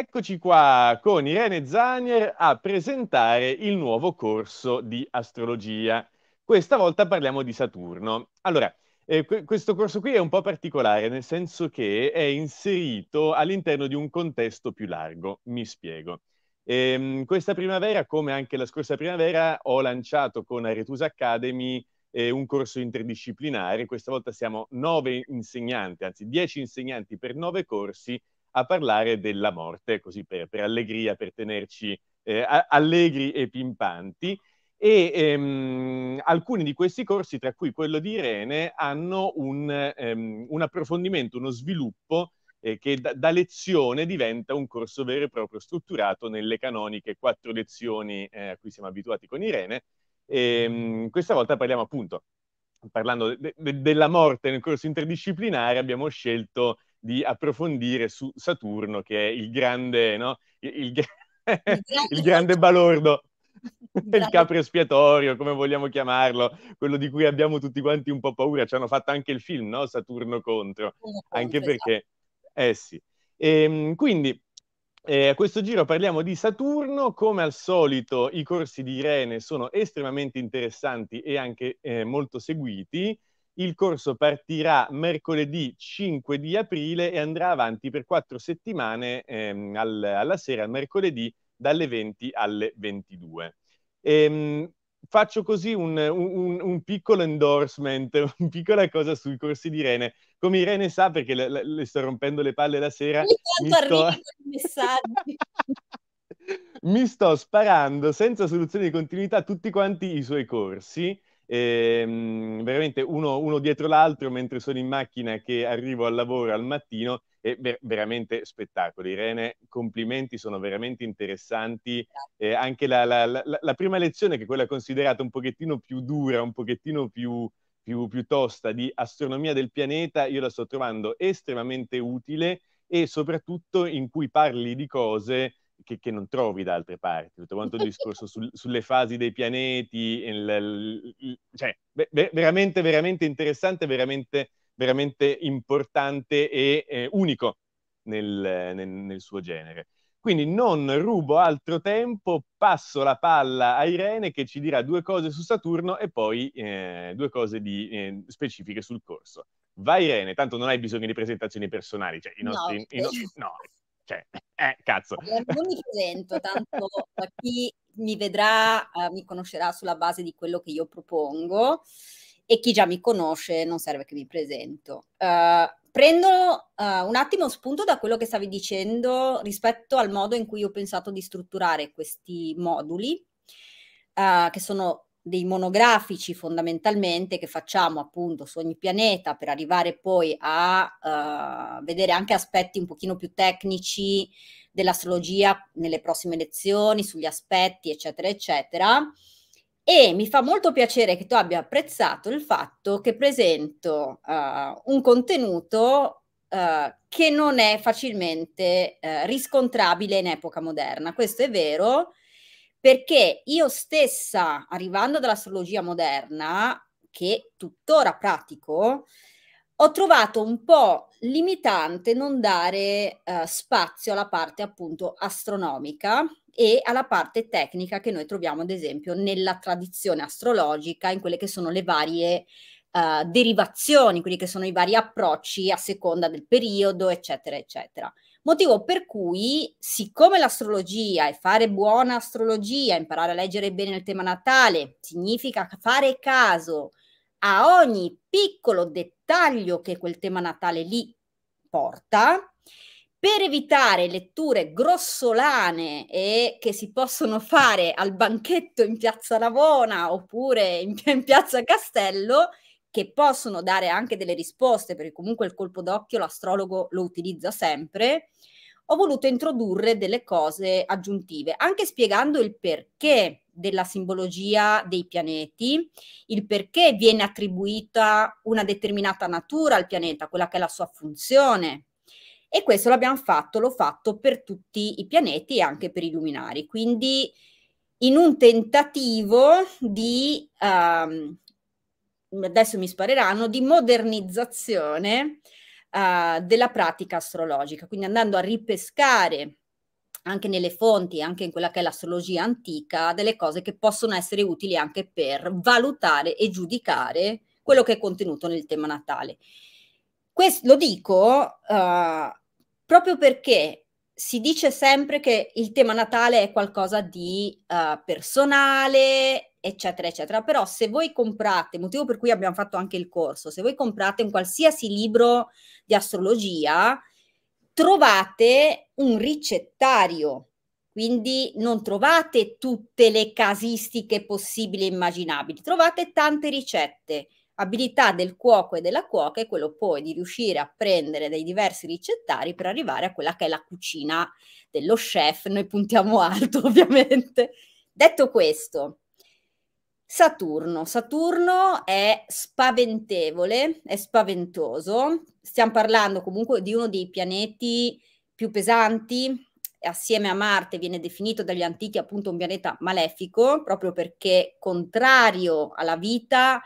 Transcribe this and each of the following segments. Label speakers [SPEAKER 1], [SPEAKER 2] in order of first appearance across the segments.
[SPEAKER 1] Eccoci qua con Irene Zanier a presentare il nuovo corso di astrologia. Questa volta parliamo di Saturno. Allora, eh, que- questo corso qui è un po' particolare, nel senso che è inserito all'interno di un contesto più largo. Mi spiego. Ehm, questa primavera, come anche la scorsa primavera, ho lanciato con Aretusa Academy eh, un corso interdisciplinare. Questa volta siamo nove insegnanti, anzi dieci insegnanti per nove corsi a parlare della morte, così per, per allegria, per tenerci eh, allegri e pimpanti. E ehm, alcuni di questi corsi, tra cui quello di Irene, hanno un, ehm, un approfondimento, uno sviluppo eh, che da, da, lezione diventa un corso vero e proprio strutturato nelle canoniche quattro lezioni eh, a cui siamo abituati con Irene. E, ehm, questa volta parliamo appunto, parlando de- de- della morte nel corso interdisciplinare, abbiamo scelto di approfondire su Saturno, che è il grande, no? il, il, il grande balordo
[SPEAKER 2] il capro
[SPEAKER 1] espiatorio, come vogliamo chiamarlo, quello di cui abbiamo tutti quanti un po' paura, ci hanno fatto anche il film, no? Saturno contro, eh, anche esatto. perché, eh sì. E, ehm, quindi, eh, a questo giro parliamo di Saturno, come al solito i corsi di Irene sono estremamente interessanti e anche eh, molto seguiti, il corso partirà mercoledì 5 di aprile e andrà avanti per quattro settimane ehm, al, alla sera, mercoledì dalle 20 alle 22. Ehm, faccio così un, un, un, piccolo endorsement, una piccola cosa sui corsi di Rene. Come Irene sa, perché le, le sto rompendo le palle la sera. Mi sto... mi sto sparando senza soluzione di continuità tutti quanti i suoi corsi. E, ehm, veramente uno, uno, dietro l'altro mentre sono in macchina che arrivo al lavoro al mattino è ver- veramente spettacolo. Irene, complimenti, sono veramente interessanti. Eh, anche la, la, la, la, prima lezione, che è quella considerata un pochettino più dura, un pochettino più, più, più tosta di astronomia del pianeta, io la sto trovando estremamente utile e soprattutto in cui parli di cose che, che, non trovi da altre parti, tutto quanto il discorso sul, sulle fasi dei pianeti, il, il, cioè be, veramente, veramente interessante, veramente, veramente importante e eh, unico nel, nel, nel, suo genere. Quindi non rubo altro tempo, passo la palla a Irene che ci dirà due cose su Saturno e poi eh, due cose di, eh, specifiche sul corso. Vai Irene, tanto non hai bisogno di presentazioni personali, cioè i nostri... No. I no, no cioè, eh, cazzo. non
[SPEAKER 2] mi presento, tanto chi mi vedrà eh, mi conoscerà sulla base di quello che io propongo e chi già mi conosce non serve che mi presento. Uh, prendo uh, un attimo spunto da quello che stavi dicendo rispetto al modo in cui ho pensato di strutturare questi moduli, uh, che sono dei monografici fondamentalmente che facciamo appunto su ogni pianeta per arrivare poi a uh, vedere anche aspetti un pochino più tecnici dell'astrologia nelle prossime lezioni, sugli aspetti eccetera eccetera. E mi fa molto piacere che tu abbia apprezzato il fatto che presento uh, un contenuto Uh, che non è facilmente uh, riscontrabile in epoca moderna. Questo è vero perché io stessa, arrivando dall'astrologia moderna, che tuttora pratico, ho trovato un po' limitante non dare eh, spazio alla parte appunto astronomica e alla parte tecnica che noi troviamo ad esempio nella tradizione astrologica, in quelle che sono le varie eh, derivazioni, quelli che sono i vari approcci a seconda del periodo, eccetera, eccetera. Motivo per cui, siccome l'astrologia e fare buona astrologia, imparare a leggere bene il tema natale, significa fare caso a ogni piccolo dettaglio che quel tema natale lì porta, per evitare letture grossolane e che si possono fare al banchetto in Piazza Navona oppure in, in Piazza Castello, che possono dare anche delle risposte, perché comunque il colpo d'occhio l'astrologo lo utilizza sempre, ho voluto introdurre delle cose aggiuntive, anche spiegando il perché della simbologia dei pianeti, il perché viene attribuita una determinata natura al pianeta, quella che è la sua funzione. E questo l'abbiamo fatto, l'ho fatto per tutti i pianeti e anche per i luminari. Quindi in un tentativo di um, adesso mi spareranno, di modernizzazione uh, della pratica astrologica, quindi andando a ripescare anche nelle fonti, anche in quella che è l'astrologia antica, delle cose che possono essere utili anche per valutare e giudicare quello che è contenuto nel tema natale. Questo lo dico uh, proprio perché si dice sempre che il tema natale è qualcosa di uh, personale, eccetera, eccetera. Però se voi comprate, motivo per cui abbiamo fatto anche il corso, se voi comprate un qualsiasi libro di astrologia, trovate un ricettario. Quindi non trovate tutte le casistiche possibili e immaginabili, trovate tante ricette. Abilità del cuoco e della cuoca è quello poi di riuscire a prendere dei diversi ricettari per arrivare a quella che è la cucina dello chef. Noi puntiamo alto, ovviamente. Detto questo, Saturno. Saturno è spaventevole, è spaventoso. Stiamo parlando comunque di uno dei pianeti più pesanti, assieme a Marte viene definito dagli antichi appunto un pianeta malefico, proprio perché contrario alla vita,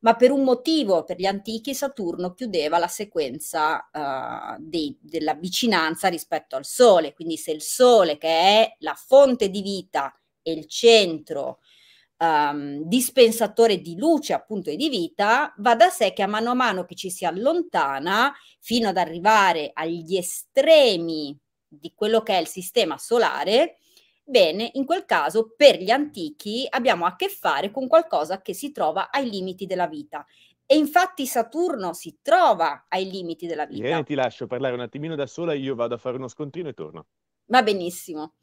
[SPEAKER 2] ma per un motivo, per gli antichi Saturno chiudeva la sequenza uh, dei, della vicinanza rispetto al Sole. Quindi se il Sole, che è la fonte di vita e il centro, um, dispensatore di luce appunto e di vita, va da sé che a mano a mano che ci si allontana fino ad arrivare agli estremi di quello che è il sistema solare, bene, in quel caso per gli antichi abbiamo a che fare con qualcosa che si trova ai limiti della vita. E infatti Saturno si trova ai limiti della vita.
[SPEAKER 1] Irene, ti lascio parlare un attimino da sola, io vado a fare uno scontrino e torno.
[SPEAKER 2] Va benissimo.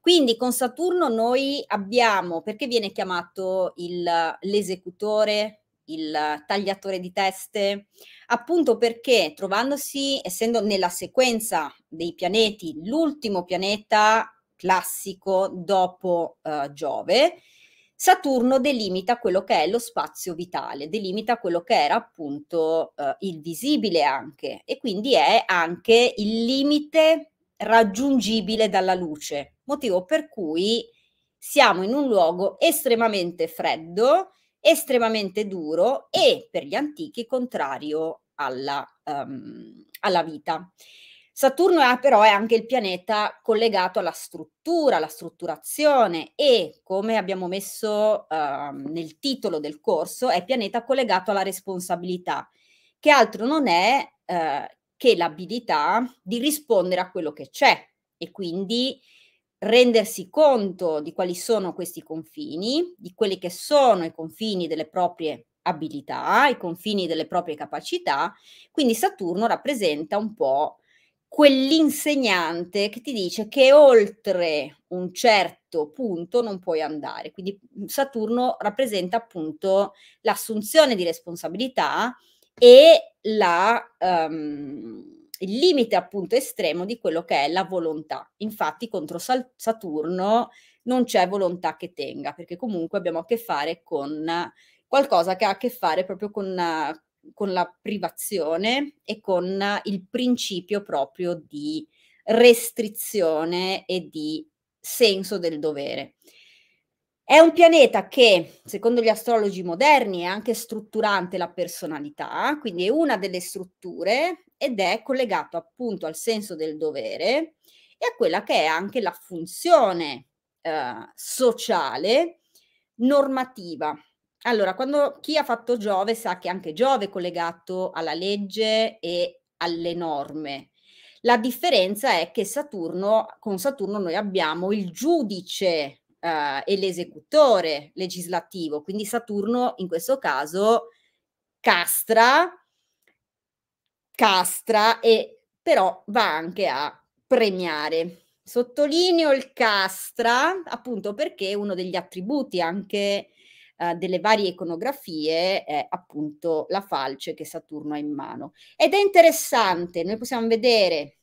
[SPEAKER 2] Quindi con Saturno noi abbiamo, perché viene chiamato il, l'esecutore, il tagliatore di teste? Appunto perché trovandosi, essendo nella sequenza dei pianeti, l'ultimo pianeta classico dopo uh, Giove, Saturno delimita quello che è lo spazio vitale, delimita quello che era appunto uh, il visibile anche e quindi è anche il limite raggiungibile dalla luce, motivo per cui siamo in un luogo estremamente freddo, estremamente duro e per gli antichi contrario alla, um, alla vita. Saturno è, però è anche il pianeta collegato alla struttura, alla strutturazione e, come abbiamo messo uh, nel titolo del corso, è pianeta collegato alla responsabilità, che altro non è uh, che l'abilità di rispondere a quello che c'è e quindi rendersi conto di quali sono questi confini, di quelli che sono i confini delle proprie abilità, i confini delle proprie capacità. Quindi Saturno rappresenta un po' quell'insegnante che ti dice che oltre un certo punto non puoi andare. Quindi Saturno rappresenta appunto l'assunzione di responsabilità, e la, um, il limite appunto estremo di quello che è la volontà. Infatti contro Sal- Saturno non c'è volontà che tenga, perché comunque abbiamo a che fare con qualcosa che ha a che fare proprio con, con la privazione e con il principio proprio di restrizione e di senso del dovere. È un pianeta che, secondo gli astrologi moderni, è anche strutturante la personalità, quindi è una delle strutture ed è collegato appunto al senso del dovere e a quella che è anche la funzione eh, sociale normativa. Allora, quando chi ha fatto Giove sa che anche Giove è collegato alla legge e alle norme. La differenza è che Saturno, con Saturno noi abbiamo il giudice eh, è l'esecutore legislativo, quindi Saturno in questo caso castra, castra e però va anche a premiare. Sottolineo il castra appunto perché uno degli attributi anche eh, delle varie iconografie è appunto la falce che Saturno ha in mano. Ed è interessante, noi possiamo vedere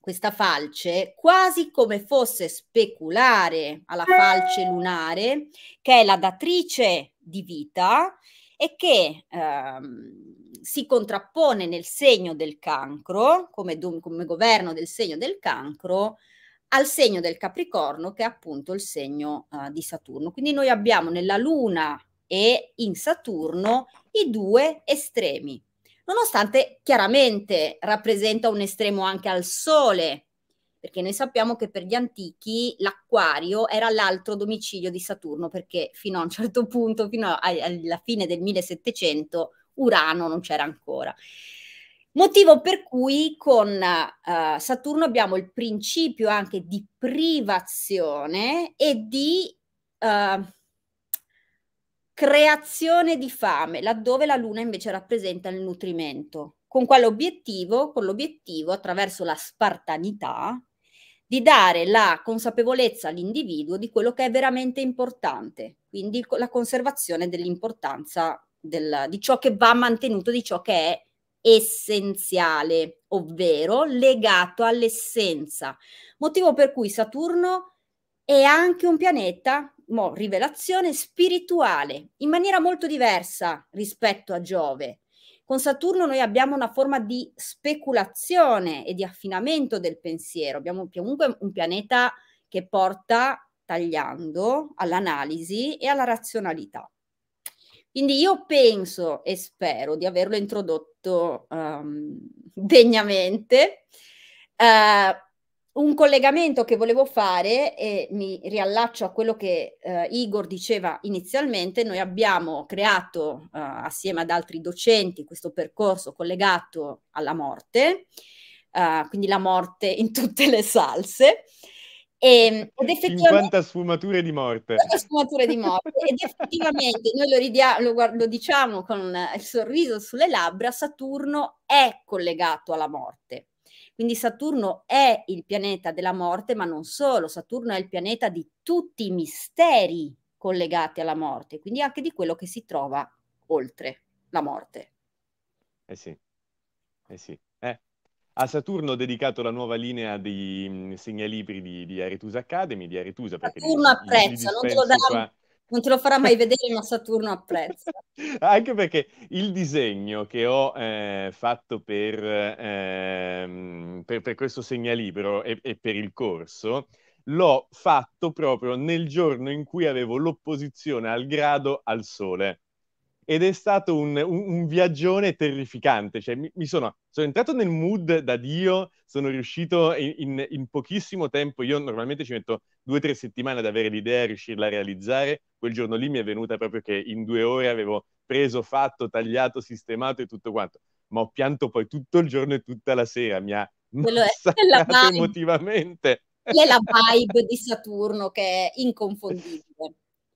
[SPEAKER 2] questa falce quasi come fosse speculare alla falce lunare, che è la datrice di vita e che ehm, si contrappone nel segno del cancro, come, come governo del segno del cancro, al segno del Capricorno, che è appunto il segno uh, di Saturno. Quindi noi abbiamo nella Luna e in Saturno i due estremi, nonostante chiaramente rappresenta un estremo anche al Sole, perché noi sappiamo che per gli antichi l'acquario era l'altro domicilio di Saturno, perché fino a un certo punto, fino a, alla fine del 1700, Urano non c'era ancora. Motivo per cui con uh, Saturno abbiamo il principio anche di privazione e di... Uh, creazione di fame, laddove la luna invece rappresenta il nutrimento. Con quale obiettivo? Con l'obiettivo, attraverso la spartanità, di dare la consapevolezza all'individuo di quello che è veramente importante, quindi la conservazione dell'importanza del, di ciò che va mantenuto, di ciò che è essenziale, ovvero legato all'essenza. Motivo per cui Saturno è anche un pianeta mo, rivelazione spirituale, in maniera molto diversa rispetto a Giove. Con Saturno noi abbiamo una forma di speculazione e di affinamento del pensiero, abbiamo comunque un pianeta che porta tagliando all'analisi e alla razionalità. Quindi io penso e spero di averlo introdotto um, degnamente. Uh, un collegamento che volevo fare, e mi riallaccio a quello che eh, Igor diceva inizialmente, noi abbiamo creato eh, assieme ad altri docenti questo percorso collegato alla morte, eh, quindi la morte in tutte le salse. E, ehm, ed effettivamente, 50
[SPEAKER 1] sfumature di morte.
[SPEAKER 2] Sfumature di morte. ed effettivamente noi lo, ridia- lo, lo diciamo con il sorriso sulle labbra, Saturno è collegato alla morte quindi Saturno è il pianeta della morte, ma non solo, Saturno è il pianeta di tutti i misteri collegati alla morte, quindi anche di quello che si trova oltre la morte.
[SPEAKER 1] Eh sì, eh sì. Eh, a Saturno ho dedicato la nuova linea di mm, segnalibri di, di Aretusa Academy, di Aretusa. Saturno apprezza, non, te darà,
[SPEAKER 2] non te, lo farà mai vedere, ma Saturno apprezza.
[SPEAKER 1] Anche perché il disegno che ho eh, fatto per, eh, per, per, questo segnalibro e, e per il corso l'ho fatto proprio nel giorno in cui avevo l'opposizione al grado al sole ed è stato un, un, un viaggione terrificante. Cioè, mi, mi sono, sono, entrato nel mood da Dio, sono riuscito in, in, in, pochissimo tempo. Io normalmente ci metto due o tre settimane ad avere l'idea e riuscirla a realizzare. Quel giorno lì mi è venuta proprio che in due ore avevo preso, fatto, tagliato, sistemato e tutto quanto. Ma ho pianto poi tutto il giorno e tutta la sera. Mi ha massacrato emotivamente.
[SPEAKER 2] È la vibe di Saturno che è inconfondibile.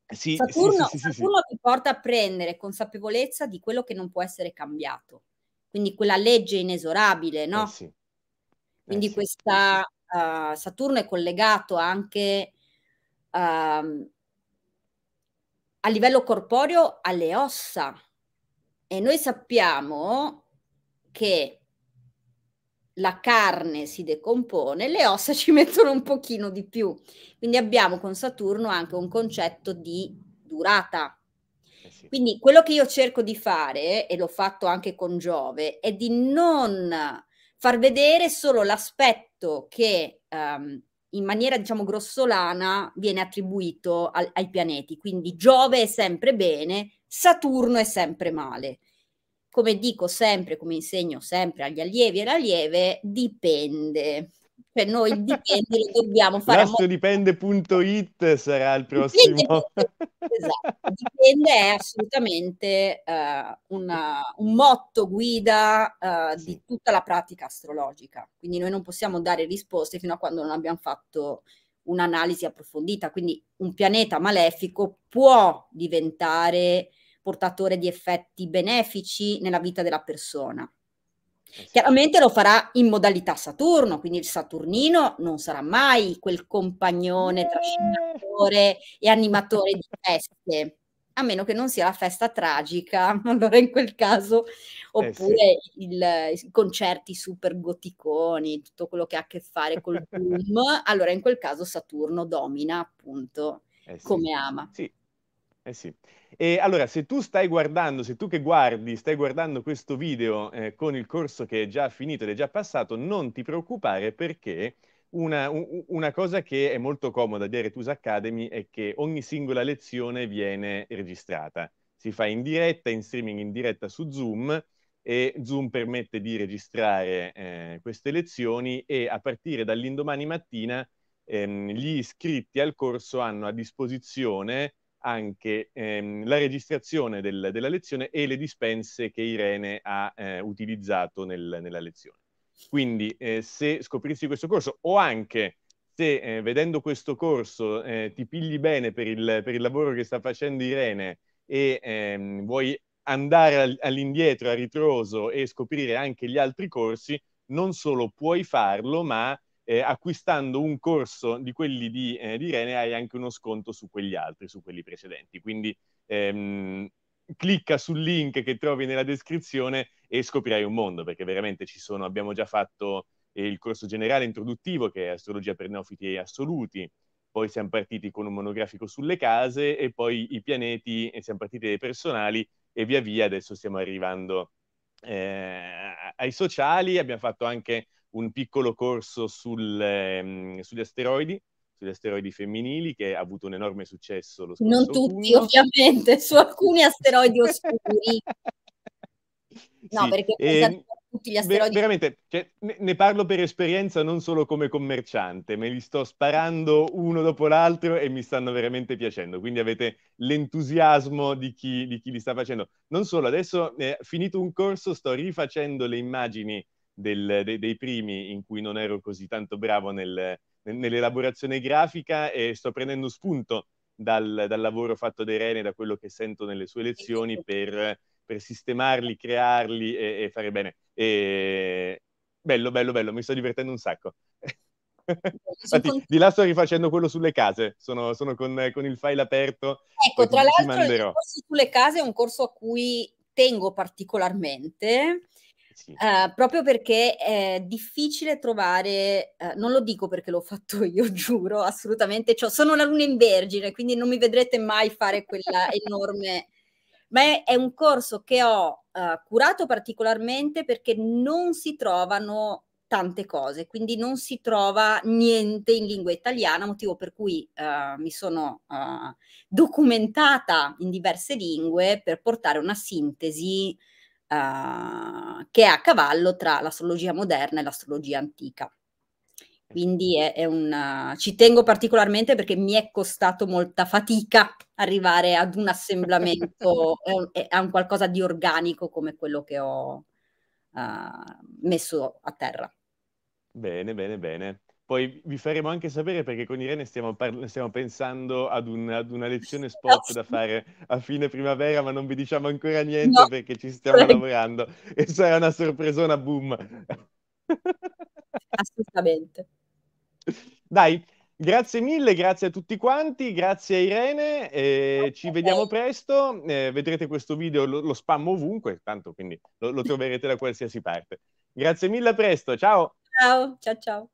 [SPEAKER 1] Sì, Saturno, sì, sì, Saturno
[SPEAKER 2] ti porta a prendere consapevolezza di quello che non può essere cambiato, quindi quella legge inesorabile, no? Eh eh quindi questa uh, Saturno è collegato anche uh, a livello corporeo alle ossa e noi sappiamo che la carne si decompone, le ossa ci mettono un pochino di più. Quindi abbiamo con Saturno anche un concetto di durata. Eh sì. Quindi quello che io cerco di fare, e l'ho fatto anche con Giove, è di non far vedere solo l'aspetto che um, in maniera diciamo grossolana viene attribuito al, ai pianeti. Quindi Giove è sempre bene, Saturno è sempre male come dico sempre, come insegno sempre agli allievi e allieve, dipende. Per cioè, noi dipende lo dobbiamo fare.
[SPEAKER 1] L'astrodipende.it sarà il prossimo. Dipende,
[SPEAKER 2] esatto, dipende è assolutamente uh, una, un motto guida uh, di tutta la pratica astrologica. Quindi noi non possiamo dare risposte fino a quando non abbiamo fatto un'analisi approfondita. Quindi un pianeta malefico può diventare portatore di effetti benefici nella vita della persona. Eh Chiaramente lo farà in modalità Saturno, quindi il Saturnino non sarà mai quel compagnone trascinatore e animatore di feste, a meno che non sia la festa tragica, allora in quel caso, oppure eh sì. il, i concerti super goticoni, tutto quello che ha a che fare col boom, allora in quel caso Saturno domina appunto eh sì. come ama. Sì.
[SPEAKER 1] Eh sì. E allora, se tu stai guardando, se tu che guardi, stai guardando questo video eh, con il corso che è già finito ed è già passato, non ti preoccupare perché una, una, cosa che è molto comoda di Eretus Academy è che ogni singola lezione viene registrata. Si fa in diretta, in streaming in diretta su Zoom e Zoom permette di registrare eh, queste lezioni e a partire dall'indomani mattina ehm, gli iscritti al corso hanno a disposizione anche ehm, la registrazione del, della lezione e le dispense che Irene ha eh, utilizzato nel, nella lezione. Quindi eh, se scoprissi questo corso o anche se eh, vedendo questo corso eh, ti pigli bene per il, per il, lavoro che sta facendo Irene e ehm, vuoi andare all'indietro, a ritroso e scoprire anche gli altri corsi, non solo puoi farlo, ma eh, acquistando un corso di quelli di, eh, di, Rene hai anche uno sconto su quegli altri, su quelli precedenti. Quindi ehm, clicca sul link che trovi nella descrizione e scoprirai un mondo, perché veramente ci sono, abbiamo già fatto eh, il corso generale introduttivo che è Astrologia per Neofiti Assoluti, poi siamo partiti con un monografico sulle case e poi i pianeti, e siamo partiti dai personali e via via adesso stiamo arrivando eh, ai sociali, abbiamo fatto anche un piccolo corso sul, ehm, sugli asteroidi, sugli asteroidi femminili che ha avuto un enorme successo lo Non tutti,
[SPEAKER 2] uno. ovviamente, su alcuni asteroidi oscuri. No, sì, perché eh, tutti gli asteroidi.
[SPEAKER 1] veramente, cioè, ne, ne, parlo per esperienza, non solo come commerciante, me li sto sparando uno dopo l'altro e mi stanno veramente piacendo. Quindi avete l'entusiasmo di chi, di chi li sta facendo. Non solo, adesso eh, finito un corso, sto rifacendo le immagini del, de, dei primi in cui non ero così tanto bravo nel, nell'elaborazione grafica e sto prendendo spunto dal, dal lavoro fatto da Irene, da quello che sento nelle sue lezioni per, per sistemarli, crearli e, e fare bene. E... Bello, bello, bello, mi sto divertendo un sacco.
[SPEAKER 2] Infatti,
[SPEAKER 1] di là sto rifacendo quello sulle case, sono, sono con, con, il file aperto.
[SPEAKER 2] Ecco, tra l'altro, il corso sulle case è un corso a cui tengo particolarmente sì. Eh, proprio perché è difficile trovare, eh, non lo dico perché l'ho fatto io, giuro, assolutamente, cioè, sono la luna in vergine, quindi non mi vedrete mai fare quella enorme... Ma è, è, un corso che ho eh, curato particolarmente perché non si trovano tante cose, quindi non si trova niente in lingua italiana, motivo per cui uh, mi sono uh, documentata in diverse lingue per portare una sintesi eh, che è a cavallo tra l'astrologia moderna e l'astrologia antica. Quindi è, è una... Eh, ci tengo particolarmente perché mi è costato molta fatica arrivare ad un assemblamento, a un qualcosa di organico come quello che ho uh, messo a terra.
[SPEAKER 1] Bene, bene, bene. Poi vi faremo anche sapere perché con Irene stiamo, par- stiamo pensando ad, un, ad, una lezione spot da fare a fine primavera, ma non vi diciamo ancora niente no. perché ci stiamo Prego. lavorando e sarà una sorpresona boom.
[SPEAKER 2] Assolutamente.
[SPEAKER 1] Dai, Grazie mille, grazie a tutti quanti, grazie a Irene, eh, ci vediamo presto, eh, vedrete questo video, lo, lo spammo ovunque, tanto quindi lo, lo troverete da qualsiasi parte. Grazie mille, a presto, ciao!
[SPEAKER 2] Ciao, ciao, ciao.